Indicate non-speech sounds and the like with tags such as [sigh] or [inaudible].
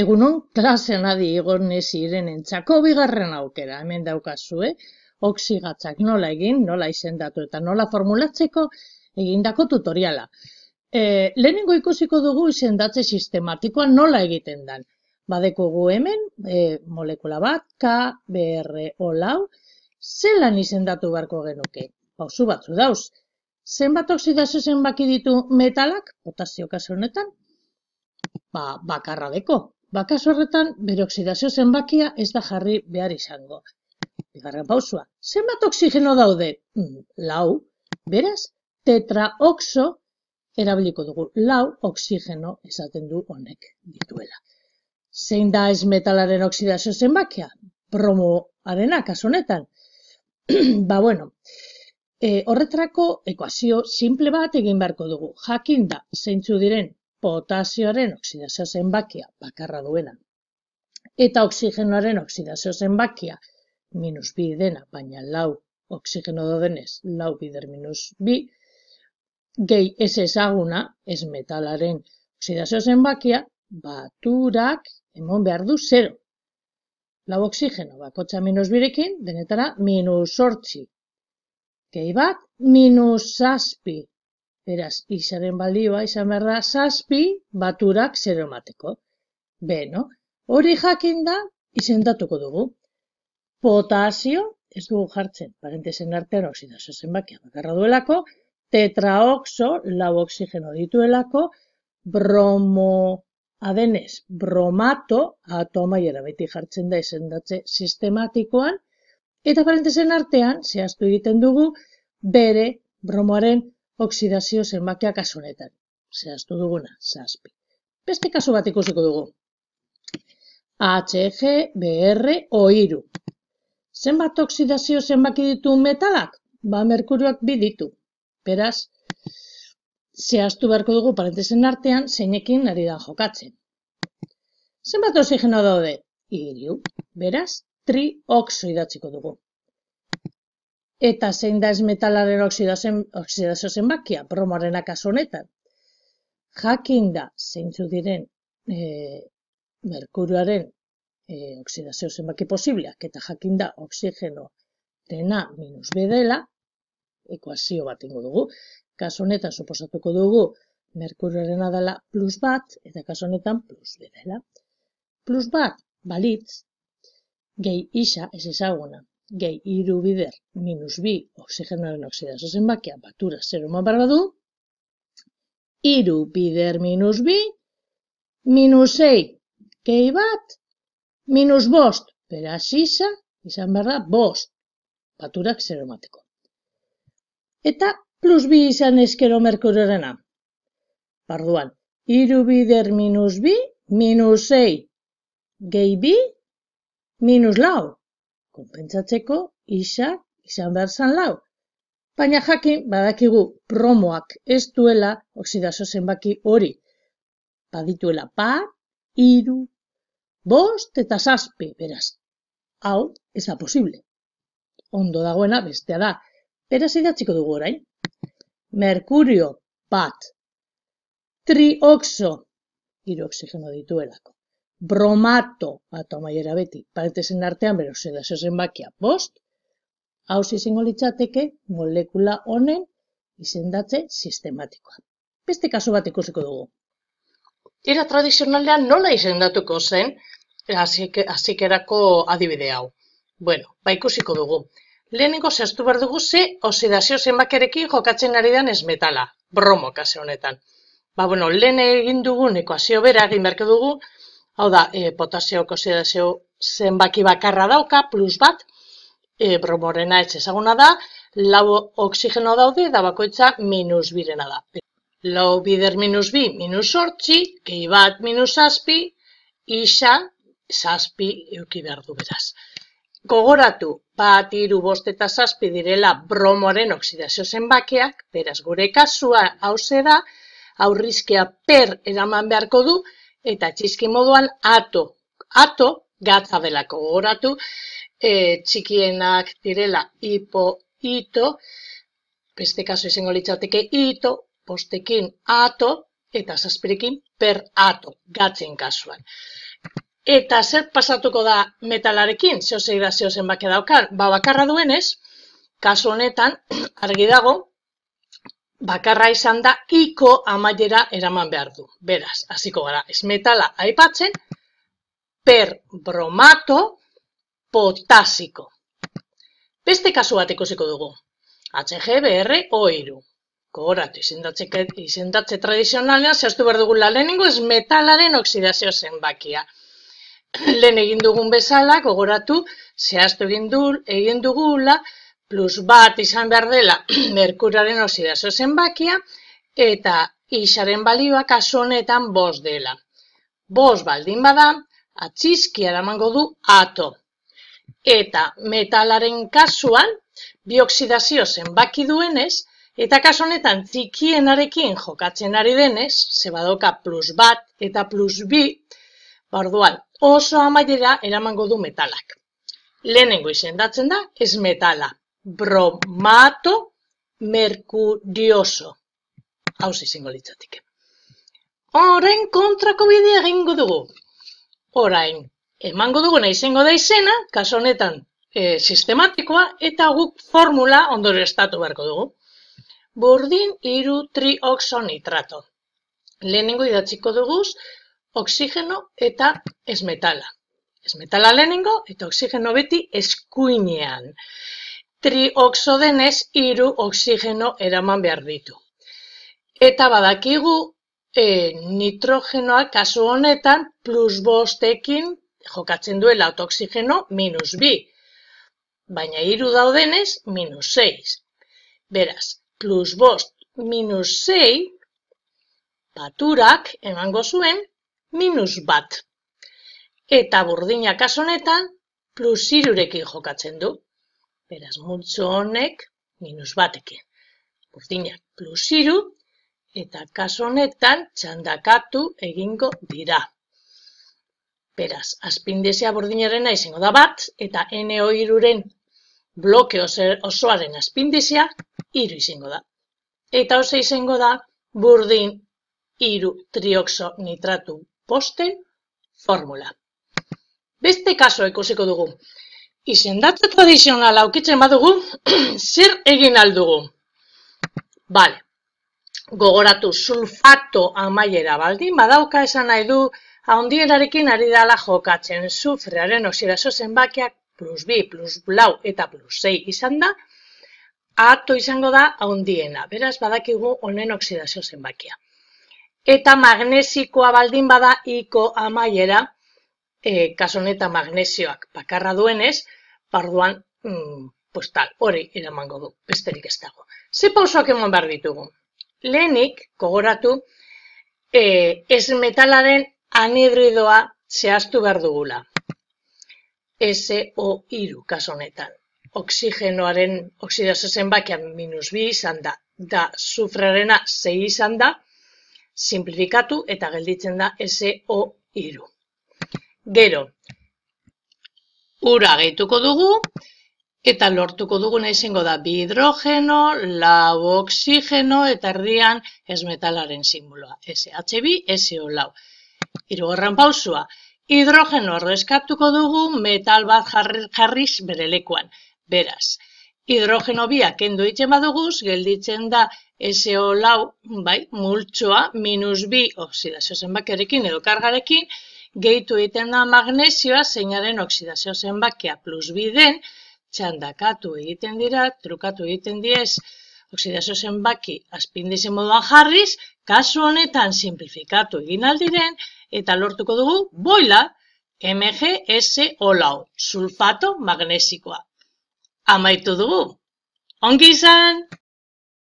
Egunon, klasen adi egon ez entzako bigarren aukera, hemen daukazue, eh? oksigatzak nola egin, nola izendatu eta nola formulatzeko egindako tutoriala. E, lehenengo ikusiko dugu izendatze sistematikoa nola egiten dan. gu hemen, eh, molekula bat, K, B, O, lau, zelan izendatu beharko genuke? Pauzu batzu dauz. Zenbat oksidazio zenbaki ditu metalak, potazio kasu honetan? Ba, bakarra deko, Bakas horretan, bere oksidazio zenbakia ez da jarri behar izango. Bigarren pausua, zenbat oksigeno daude? Mm, lau, beraz, tetraoxo erabiliko dugu. Lau, oksigeno esaten du honek dituela. Zein da ez metalaren oksidazio zenbakia? Promo arena, kasonetan. [clears throat] ba bueno, e, eh, horretrako ekuazio simple bat egin beharko dugu. Jakin da, zeintzu diren potasioaren oksidazio zenbakia bakarra duena. Eta oksigenoaren oksidazio zenbakia minus bi dena, baina lau oksigeno dodenez, lau bider minus bi, gehi ez ezaguna, ez metalaren oksidazio zenbakia, baturak emon behar du zero. Lau oksigeno bakotxa minus birekin, denetara minus sortzi. Gehi bat, minus zazpi Beraz, izaren balioa izan behar da zazpi baturak zero emateko. Beno, hori jakin da izendatuko dugu. Potasio, ez dugu jartzen, parentesen artean oksidazio zenbakia bakarra duelako, tetraoxo, lau oksigeno dituelako, bromo, adenez, bromato, atoma jera beti jartzen da izendatze sistematikoan, eta parentesen artean, zehaztu egiten dugu, bere, bromoaren, oxidazio zenbakia kasunetan. Zehaztu duguna, zazpi. Beste kasu bat ikusiko dugu. HG, BR, O, iru. Zenbat oxidazio zenbaki ditu metalak? Ba, merkurioak bi ditu. Beraz, zehaztu beharko dugu parentesen artean, zeinekin ari da jokatzen. Zenbat oxigeno daude? Iriu. Beraz, trioxo idatziko dugu. Eta zein da ez metalaren oksidazio oxidazio zenbakia, bromoaren akaso Jakin da, zeintzu diren, e, eh, merkurioaren e, eh, oxidazio zenbaki posibleak, eta jakin da oxigeno dena minus bedela, ekuazio bat ingo dugu, kaso honetan suposatuko dugu, merkuruaren adala plus bat, eta kaso plus bedela. Plus bat, balitz, gehi isa, ez ezaguna, gehi iru bider minus bi oxigenoaren oksidazo zenbakia batura zero barra du, iru bider minus bi, minus ei, gehi bat, minus bost, bera zisa, izan barra bost, baturak zeromateko. Eta plus bi izan ezkero merkurorena. Barduan, iru bider minus bi, minus ei, gehi bi, minus lau, konpentsatzeko isa izan behar zan lau. Baina jakin badakigu promoak ez duela oksidazo zenbaki hori. Badituela pa, iru, bost eta zazpi, beraz. Hau, ez da posible. Ondo dagoena bestea da. Beraz idatziko dugu orain. Merkurio, pat. trioxo, iru oksigeno dituelako bromato, ato ah, maiera beti, parentesen artean, bero, zenbakia, zezen bost, hau zizengo litzateke, molekula honen izendatze sistematikoa. Beste kasu bat ikusiko dugu. Era tradizionalean nola izendatuko zen, hasikerako adibide hau. Bueno, ba ikusiko dugu. Lehenengo zehaztu behar dugu ze osidazio zenbakerekin jokatzen ari den ez metala, bromo kase honetan. Ba bueno, lehen egin dugun ekuazio bera egin beharko dugu, Hau da, e, eh, potasio kozidazio zenbaki bakarra dauka, plus bat, e, bromorena ez ezaguna da, lau oksigeno daude, da bakoitza minus birena da. Lau bider minus bi, minus sortzi, gehi bat minus zazpi, isa, zazpi euki behar du beraz. Gogoratu, bat iru bost eta zazpi direla bromoren oksidazio zenbakeak, beraz gure kasua hauze da, aurrizkea per eraman beharko du, eta txiski moduan ato, ato gatza delako gogoratu, e, txikienak direla ipo, ito, beste kasu izango litzateke ito, postekin ato, eta zazpirekin per ato, gatzen kasuan. Eta zer pasatuko da metalarekin, zehose da zehosen bake daukar, ba bakarra duenez, kasu honetan, [clears throat] argi dago, bakarra izan da iko amaiera eraman behar du. Beraz, hasiko gara, esmetala aipatzen, per bromato potasiko. Beste kasu bat ikusiko dugu. HGBR oiru. Kogoratu, izendatze, izendatze tradizionalean, zehaztu behar dugula lehenengo esmetalaren oksidazio zenbakia. [clears throat] Lehen egin dugun bezala, gogoratu, zehaztu egin, egin dugula, plus bat izan behar dela [clears throat] merkuraren osidazo zenbakia, eta isaren balioa honetan bos dela. Bos baldin bada, atxizki eramango du ato. Eta metalaren kasuan, bioksidazio zenbaki duenez, eta kasonetan txikienarekin jokatzen ari denez, zebadoka plus bat eta plus bi, barduan oso amaiera eramango du metalak. Lehenengo izendatzen da ez metala bromato mercurioso. Hau zizingo litzatike. Horren kontrako bidea egingo dugu. Orain emango duguna izango da izena, kaso honetan e, sistematikoa, eta guk formula ondore estatu beharko dugu. Burdin iru trioxonitrato. Lehenengo idatziko dugu oksigeno eta esmetala. Esmetala lehenengo eta oksigeno beti eskuinean trioxo denez hiru oxigeno eraman behar ditu. Eta badakigu e, nitrogenoa kasu honetan plus bostekin jokatzen duela oksigeno, minus bi. Baina hiru daudenez minus Beraz, plus bost minus zei, baturak emango zuen minus bat. Eta burdina kasu honetan plus irurekin jokatzen du beraz multzo honek minus batekin. Burdinak plus iru, eta kaso honetan txandakatu egingo dira. Beraz, aspindezia burdinaren aizengo da bat, eta NO iruren bloke osoaren aspindezia iru izango da. Eta hoze izango da, burdin iru triokso nitratu posten formula. Beste kaso ekoseko dugu. Izendatze tradizional aukitzen badugu, [clears throat] zer egin aldugu? Bale, gogoratu sulfato amaiera baldin badauka esan nahi du haundienarekin ari dala jokatzen sufrearen osirazo zenbakiak plus bi, plus blau eta plus zei izan da, ato izango da ahondiena. beraz badakigu honen oxidazio zenbakia. Eta magnesikoa baldin bada iko amaiera, e, eh, kasoneta magnesioak pakarra duenez, parduan, mm, pues tal, hori eramango du, besterik ez dago. Ze pausoak eman behar ditugu? Lenik, kogoratu, eh, ez metalaren anidridoa zehaztu behar dugula. SO2 kaso honetan. Oxigenoaren oxidazio minus bi izan da. Da, sufrarena zei izan da, simplifikatu eta gelditzen da SO2. Gero, ura gehituko dugu, eta lortuko duguna izango da bi hidrogeno, lau oksigeno, eta herrian ez metalaren simboloa. SHB, e SO e lau. Irugorran pausua, hidrogeno arrezkatuko dugu metal bat jarriz bere lekuan. Beraz, hidrogeno biak kendu itxen duguz gelditzen da SO e lau, bai, multsoa, minus bi oksidazio zenbakerekin edo kargarekin, gehitu egiten da magnesioa zeinaren oksidazio zenbakia plus biden, txandakatu egiten dira, trukatu egiten diez, oksidazio zenbaki azpindizen moduan jarriz, kasu honetan simplifikatu egin aldiren, eta lortuko dugu boila MGS olau, sulfato magnesikoa. Amaitu dugu. Ongi izan!